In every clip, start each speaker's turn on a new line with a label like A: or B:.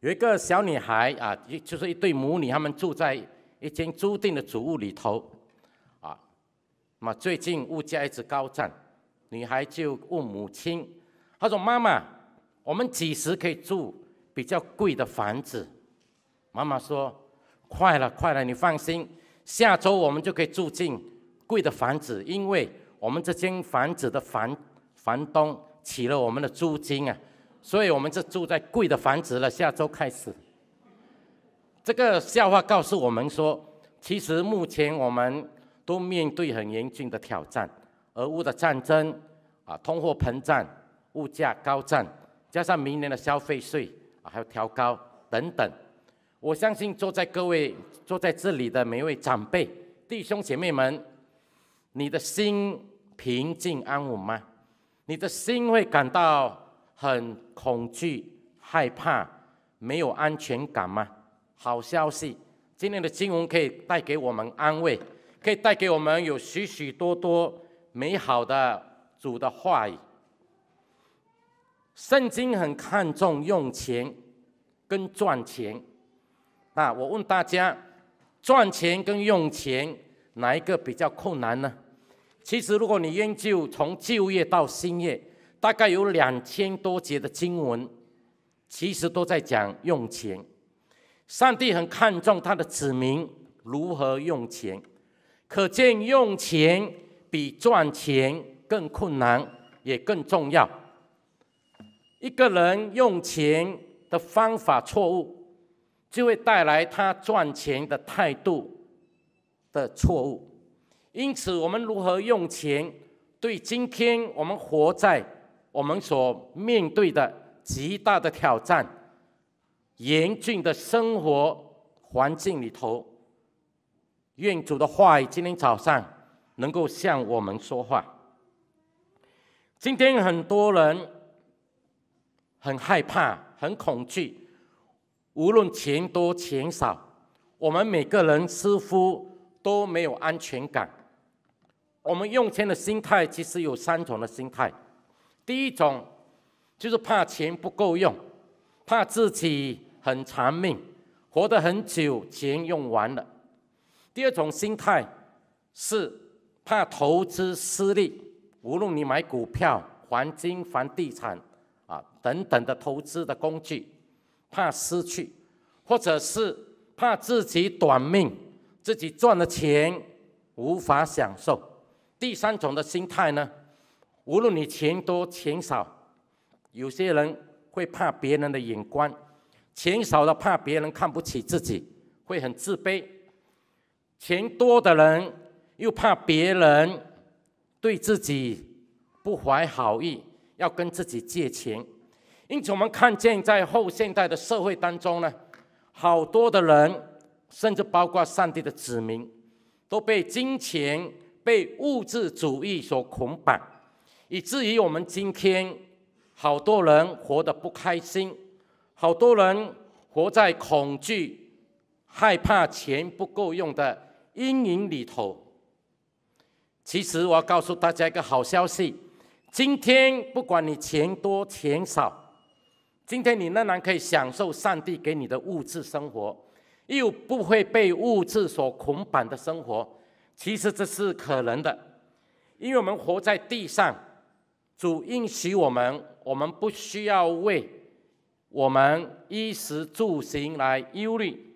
A: 有一个小女孩啊，一就是一对母女，他们住在一间租定的主屋里头啊。那么最近物价一直高涨，女孩就问母亲：“她说妈妈，我们几时可以住比较贵的房子？”妈妈说：“快了，快了，你放心，下周我们就可以住进贵的房子，因为我们这间房子的房房东起了我们的租金啊。”所以，我们就住在贵的房子了。下周开始，这个笑话告诉我们说，其实目前我们都面对很严峻的挑战，俄乌的战争啊，通货膨胀，物价高涨，加上明年的消费税啊，还有调高等等。我相信坐在各位坐在这里的每一位长辈、弟兄姐妹们，你的心平静安稳吗？你的心会感到？很恐惧、害怕、没有安全感吗？好消息，今天的经文可以带给我们安慰，可以带给我们有许许多多美好的主的话语。圣经很看重用钱跟赚钱那我问大家，赚钱跟用钱哪一个比较困难呢？其实，如果你研究从就业到兴业。大概有两千多节的经文，其实都在讲用钱。上帝很看重他的子民如何用钱，可见用钱比赚钱更困难，也更重要。一个人用钱的方法错误，就会带来他赚钱的态度的错误。因此，我们如何用钱，对今天我们活在。我们所面对的极大的挑战，严峻的生活环境里头，愿主的话语今天早上能够向我们说话。今天很多人很害怕、很恐惧，无论钱多钱少，我们每个人似乎都没有安全感。我们用钱的心态其实有三种的心态。第一种就是怕钱不够用，怕自己很长命，活得很久，钱用完了。第二种心态是怕投资失利，无论你买股票、黄金、房地产啊等等的投资的工具，怕失去，或者是怕自己短命，自己赚的钱无法享受。第三种的心态呢？无论你钱多钱少，有些人会怕别人的眼光，钱少的怕别人看不起自己，会很自卑；钱多的人又怕别人对自己不怀好意，要跟自己借钱。因此，我们看见在后现代的社会当中呢，好多的人，甚至包括上帝的子民，都被金钱、被物质主义所捆绑。以至于我们今天好多人活得不开心，好多人活在恐惧、害怕钱不够用的阴影里头。其实我要告诉大家一个好消息：今天不管你钱多钱少，今天你仍然可以享受上帝给你的物质生活，又不会被物质所捆绑的生活。其实这是可能的，因为我们活在地上。主应许我们，我们不需要为我们衣食住行来忧虑，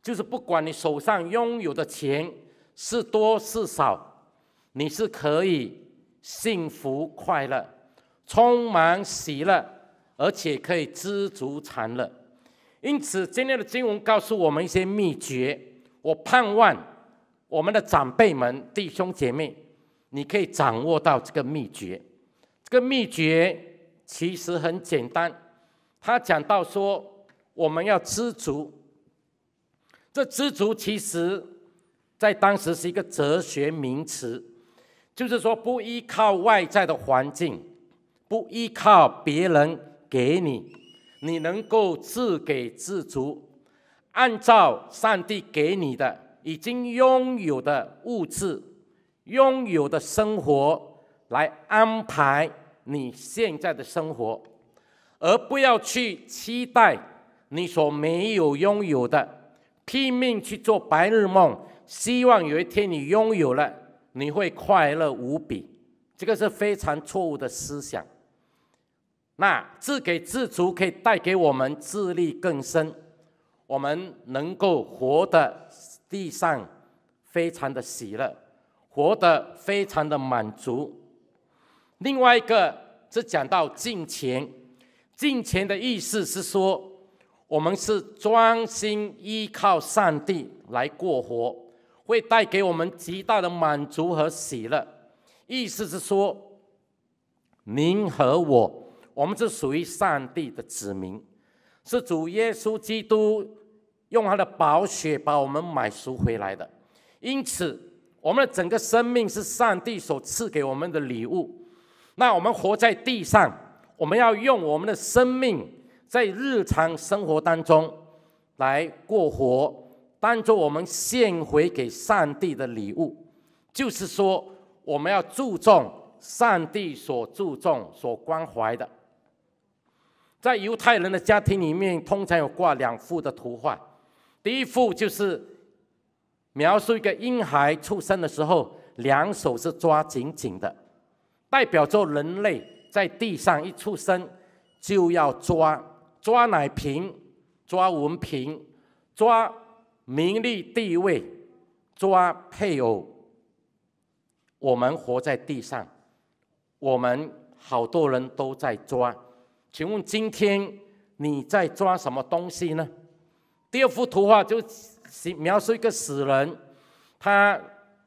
A: 就是不管你手上拥有的钱是多是少，你是可以幸福快乐、充满喜乐，而且可以知足常乐。因此，今天的经文告诉我们一些秘诀。我盼望我们的长辈们、弟兄姐妹，你可以掌握到这个秘诀。个秘诀其实很简单，他讲到说，我们要知足。这知足其实在当时是一个哲学名词，就是说不依靠外在的环境，不依靠别人给你，你能够自给自足，按照上帝给你的已经拥有的物质、拥有的生活来安排。你现在的生活，而不要去期待你所没有拥有的，拼命去做白日梦，希望有一天你拥有了，你会快乐无比。这个是非常错误的思想。那自给自足可以带给我们自力更生，我们能够活得地上非常的喜乐，活得非常的满足。另外一个是讲到敬虔，敬虔的意思是说，我们是专心依靠上帝来过活，会带给我们极大的满足和喜乐。意思是说，您和我，我们是属于上帝的子民，是主耶稣基督用他的宝血把我们买赎回来的。因此，我们的整个生命是上帝所赐给我们的礼物。那我们活在地上，我们要用我们的生命在日常生活当中来过活，当做我们献回给上帝的礼物。就是说，我们要注重上帝所注重、所关怀的。在犹太人的家庭里面，通常有挂两幅的图画，第一幅就是描述一个婴孩出生的时候，两手是抓紧紧的。代表着人类在地上一出生就要抓抓奶瓶、抓文凭、抓名利地位、抓配偶。我们活在地上，我们好多人都在抓。请问今天你在抓什么东西呢？第二幅图画就描述一个死人，他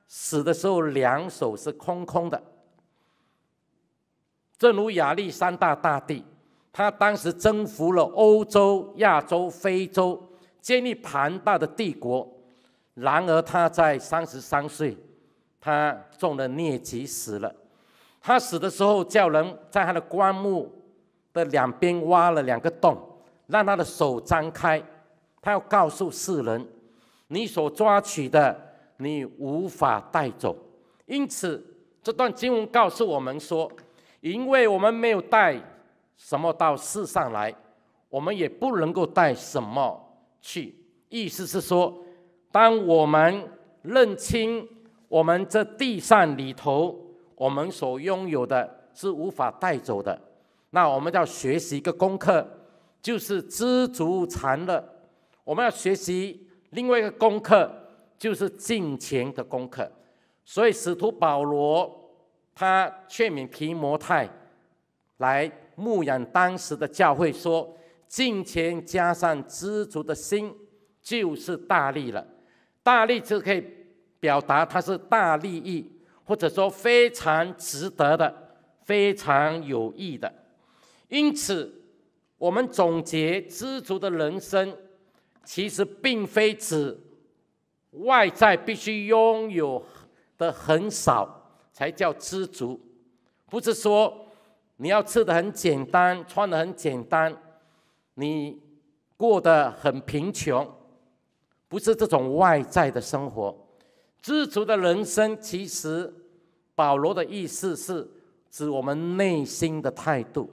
A: 死的时候两手是空空的。正如亚历山大大帝，他当时征服了欧洲、亚洲、非洲，建立庞大的帝国。然而，他在三十三岁，他中了疟疾死了。他死的时候，叫人在他的棺木的两边挖了两个洞，让他的手张开。他要告诉世人：你所抓取的，你无法带走。因此，这段经文告诉我们说。因为我们没有带什么到世上来，我们也不能够带什么去。意思是说，当我们认清我们这地上里头我们所拥有的是无法带走的，那我们要学习一个功课，就是知足常乐；我们要学习另外一个功课，就是金钱的功课。所以，使徒保罗。他劝勉皮摩泰来牧养当时的教会，说：金钱加上知足的心，就是大利了。大利就可以表达它是大利益，或者说非常值得的，非常有益的。因此，我们总结知足的人生，其实并非指外在必须拥有的很少。才叫知足，不是说你要吃的很简单，穿的很简单，你过得很贫穷，不是这种外在的生活。知足的人生，其实保罗的意思是指我们内心的态度。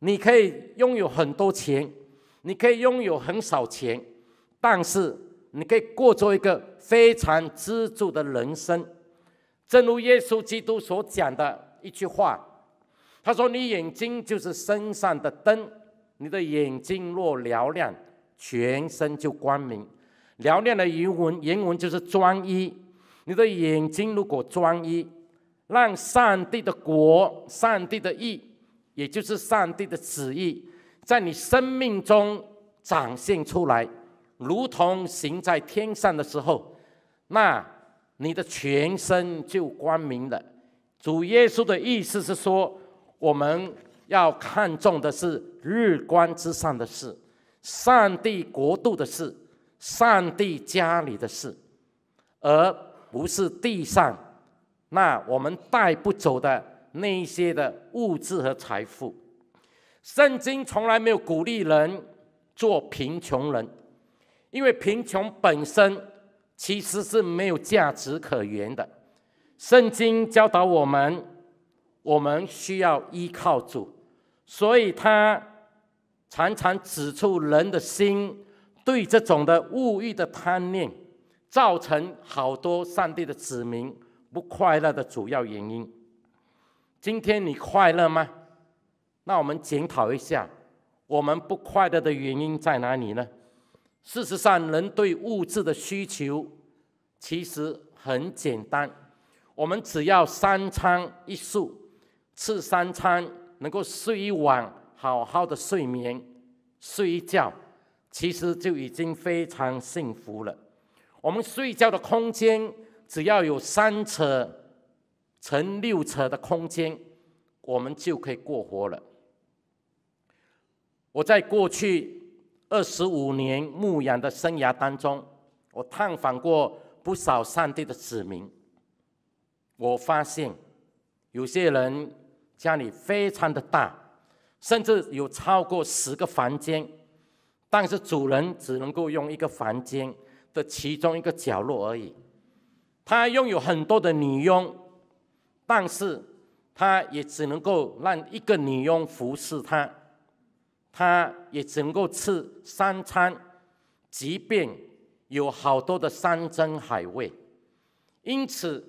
A: 你可以拥有很多钱，你可以拥有很少钱，但是你可以过做一个非常知足的人生。正如耶稣基督所讲的一句话，他说：“你眼睛就是身上的灯，你的眼睛若嘹亮，全身就光明。嘹亮的原文，原文就是专一。你的眼睛如果专一，让上帝的国、上帝的意，也就是上帝的旨意，在你生命中展现出来，如同行在天上的时候，那。”你的全身就光明了。主耶稣的意思是说，我们要看重的是日光之上的事，上帝国度的事，上帝家里的事，而不是地上那我们带不走的那一些的物质和财富。圣经从来没有鼓励人做贫穷人，因为贫穷本身。其实是没有价值可言的。圣经教导我们，我们需要依靠主，所以他常常指出人的心对这种的物欲的贪念，造成好多上帝的子民不快乐的主要原因。今天你快乐吗？那我们检讨一下，我们不快乐的原因在哪里呢？事实上，人对物质的需求其实很简单，我们只要三餐一宿，吃三餐，能够睡一晚，好好的睡眠，睡一觉，其实就已经非常幸福了。我们睡觉的空间只要有三尺乘六尺的空间，我们就可以过活了。我在过去。二十五年牧羊的生涯当中，我探访过不少上帝的子民。我发现，有些人家里非常的大，甚至有超过十个房间，但是主人只能够用一个房间的其中一个角落而已。他拥有很多的女佣，但是他也只能够让一个女佣服侍他。他。也只能够吃三餐，即便有好多的山珍海味，因此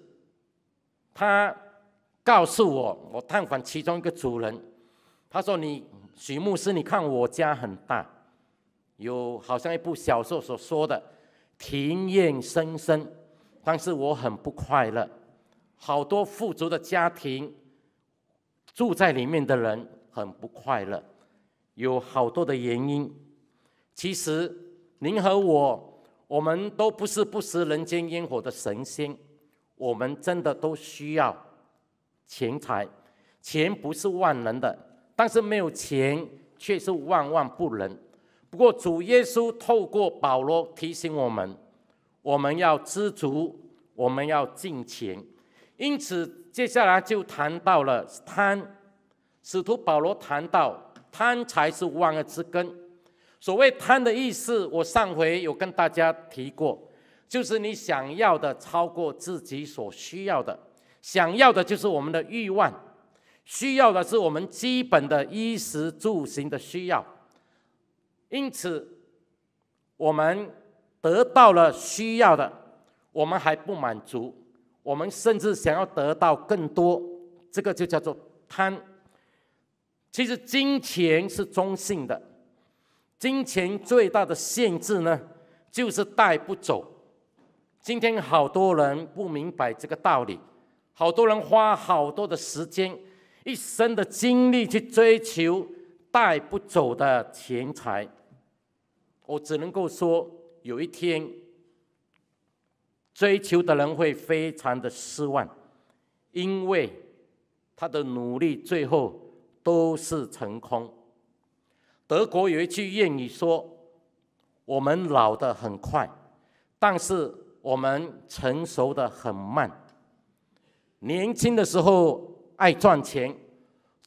A: 他告诉我，我探访其中一个主人，他说：“你许牧师，你看我家很大，有好像一部小说所说的庭院深深，但是我很不快乐，好多富足的家庭住在里面的人很不快乐。”有好多的原因。其实，您和我，我们都不是不食人间烟火的神仙，我们真的都需要钱财。钱不是万能的，但是没有钱却是万万不能。不过，主耶稣透过保罗提醒我们，我们要知足，我们要尽钱。因此，接下来就谈到了贪。使徒保罗谈到。贪财是万恶之根。所谓贪的意思，我上回有跟大家提过，就是你想要的超过自己所需要的，想要的就是我们的欲望，需要的是我们基本的衣食住行的需要。因此，我们得到了需要的，我们还不满足，我们甚至想要得到更多，这个就叫做贪。其实金钱是中性的，金钱最大的限制呢，就是带不走。今天好多人不明白这个道理，好多人花好多的时间、一生的精力去追求带不走的钱财，我只能够说，有一天，追求的人会非常的失望，因为他的努力最后。都是成空。德国有一句谚语说：“我们老得很快，但是我们成熟得很慢。”年轻的时候爱赚钱，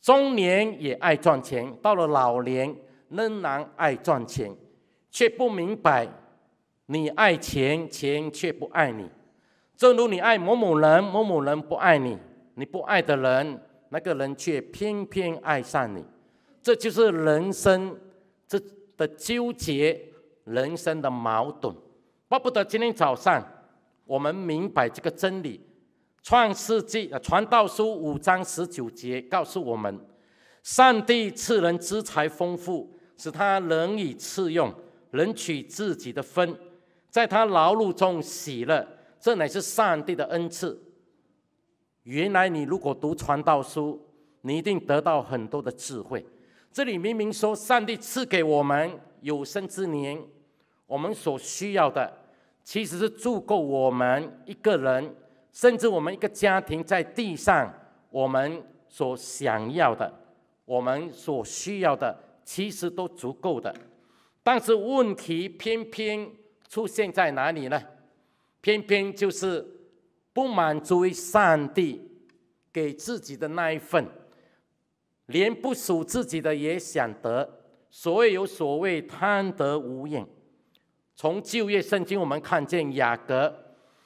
A: 中年也爱赚钱，到了老年仍然爱赚钱，却不明白你爱钱，钱却不爱你。正如你爱某某人，某某人不爱你，你不爱的人。那个人却偏偏爱上你，这就是人生这的纠结，人生的矛盾。巴不得今天早上我们明白这个真理。创世纪啊，传道书五章十九节告诉我们：上帝赐人资财丰富，使他能以赐用，能取自己的分，在他劳碌中喜乐，这乃是上帝的恩赐。原来你如果读传道书，你一定得到很多的智慧。这里明明说，上帝赐给我们有生之年，我们所需要的，其实是足够我们一个人，甚至我们一个家庭，在地上我们所想要的，我们所需要的，其实都足够的。但是问题偏偏出现在哪里呢？偏偏就是。不满足于上帝给自己的那一份，连不属自己的也想得，所谓有所谓贪得无厌。从旧约圣经，我们看见雅各，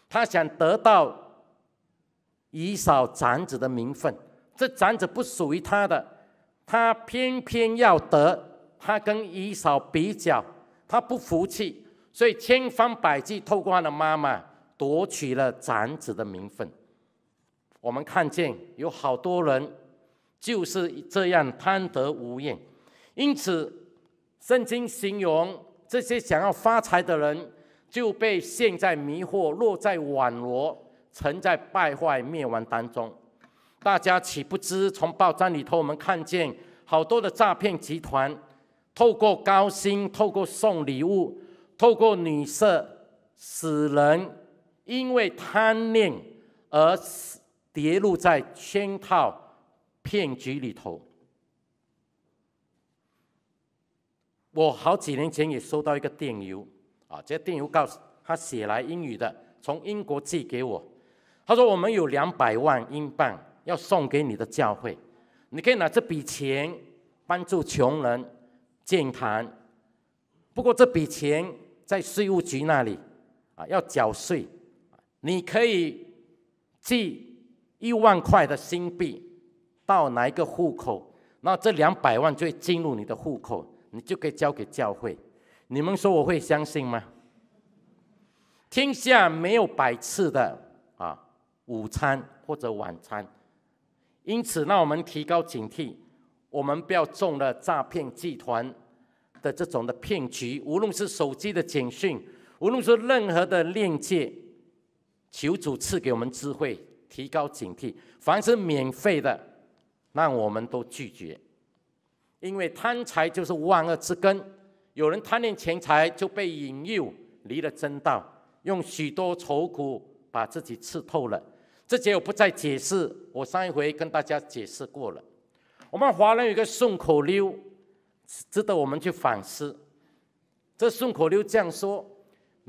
A: 他想得到以扫长子的名分，这长子不属于他的，他偏偏要得，他跟以扫比较，他不服气，所以千方百计透过他的妈妈。夺取了长子的名分，我们看见有好多人就是这样贪得无厌，因此，圣经形容这些想要发财的人就被陷在迷惑、落在网罗、沉在败坏灭亡当中。大家岂不知，从报章里头我们看见好多的诈骗集团，透过高薪、透过送礼物、透过女色，使人。因为贪念而跌入在圈套骗局里头。我好几年前也收到一个电邮，啊，这电邮告诉他写来英语的，从英国寄给我。他说我们有两百万英镑要送给你的教会，你可以拿这笔钱帮助穷人建堂。不过这笔钱在税务局那里，啊，要缴税。你可以寄一万块的新币到哪一个户口，那这两百万就会进入你的户口，你就可以交给教会。你们说我会相信吗？天下没有白吃的啊，午餐或者晚餐。因此，让我们提高警惕，我们不要中了诈骗集团的这种的骗局。无论是手机的简讯，无论是任何的链接。求主赐给我们智慧，提高警惕。凡是免费的，那我们都拒绝，因为贪财就是万恶之根。有人贪恋钱财，就被引诱离了真道，用许多愁苦把自己刺透了。这节我不再解释，我上一回跟大家解释过了。我们华人有个顺口溜，值得我们去反思。这顺口溜这样说。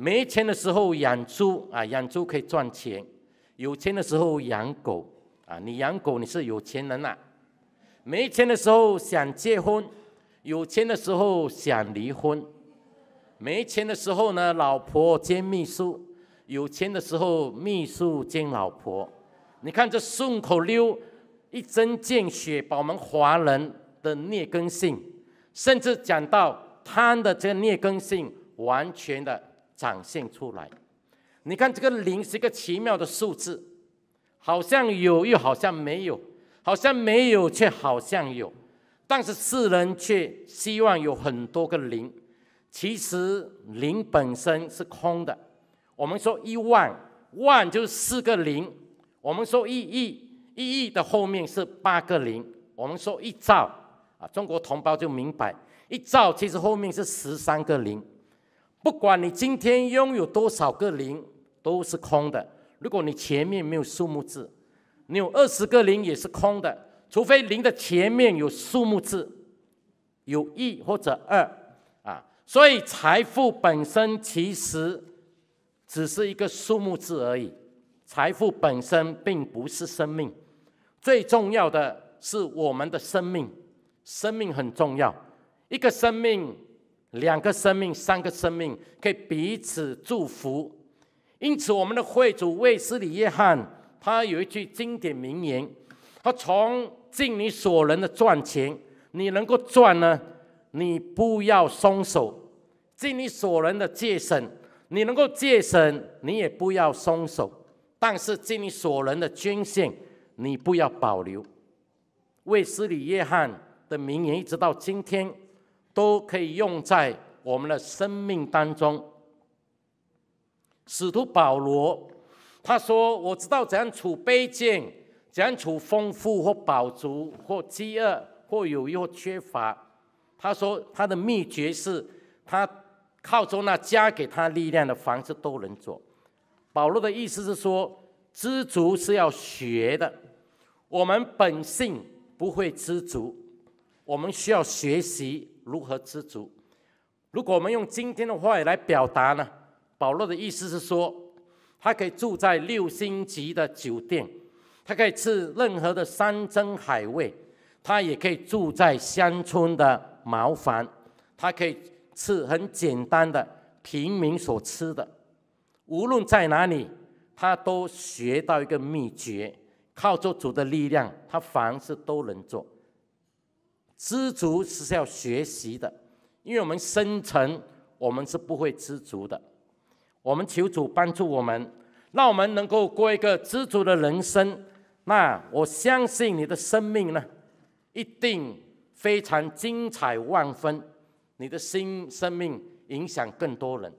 A: 没钱的时候养猪啊，养猪可以赚钱；有钱的时候养狗啊，你养狗你是有钱人呐。没钱的时候想结婚，有钱的时候想离婚；没钱的时候呢，老婆兼秘书；有钱的时候，秘书兼老婆。你看这顺口溜，一针见血，把我们华人的劣根性，甚至讲到贪的这劣根性，完全的。展现出来，你看这个零是一个奇妙的数字，好像有又好像没有，好像没有却好像有，但是世人却希望有很多个零，其实零本身是空的。我们说一万万就是四个零，我们说一亿一亿的后面是八个零，我们说一兆啊，中国同胞就明白，一兆其实后面是十三个零。不管你今天拥有多少个零，都是空的。如果你前面没有数目字，你有二十个零也是空的，除非零的前面有数目字，有一或者二，啊，所以财富本身其实只是一个数目字而已。财富本身并不是生命，最重要的是我们的生命，生命很重要，一个生命。两个生命，三个生命可以彼此祝福。因此，我们的会主卫斯理约翰他有一句经典名言：，他从尽你所能的赚钱，你能够赚呢，你不要松手；尽你所能的节省，你能够节省，你也不要松手；但是尽你所能的捐献，你不要保留。卫斯理约翰的名言，一直到今天。都可以用在我们的生命当中。使徒保罗他说：“我知道怎样处卑贱，怎样处丰富或饱足或饥饿或有或缺乏。”他说他的秘诀是，他靠住那加给他力量的房子都能做。保罗的意思是说，知足是要学的。我们本性不会知足，我们需要学习。如何知足？如果我们用今天的话来表达呢？保罗的意思是说，他可以住在六星级的酒店，他可以吃任何的山珍海味，他也可以住在乡村的茅房，他可以吃很简单的平民所吃的。无论在哪里，他都学到一个秘诀：靠着主的力量，他凡事都能做。知足是要学习的，因为我们生存，我们是不会知足的。我们求主帮助我们，让我们能够过一个知足的人生。那我相信你的生命呢，一定非常精彩万分。你的新生命影响更多人。